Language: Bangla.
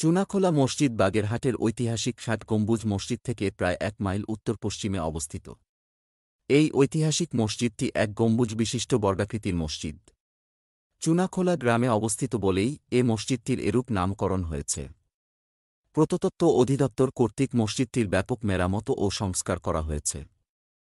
চুনাখোলা মসজিদ বাগেরহাটের ঐতিহাসিক ষাট গম্বুজ মসজিদ থেকে প্রায় এক মাইল উত্তর পশ্চিমে অবস্থিত এই ঐতিহাসিক মসজিদটি এক গম্বুজ বিশিষ্ট বর্গাকৃতির মসজিদ চুনাখোলা গ্রামে অবস্থিত বলেই এ মসজিদটির এরূপ নামকরণ হয়েছে প্রততত্ত্ব অধিদপ্তর কর্তৃক মসজিদটির ব্যাপক মেরামত ও সংস্কার করা হয়েছে